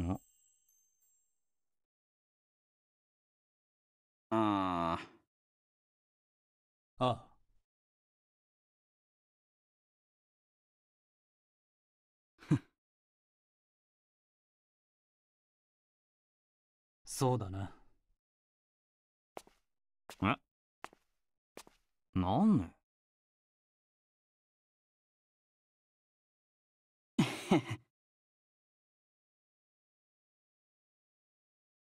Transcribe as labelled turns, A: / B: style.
A: ああ。あ そうだな。えなんね h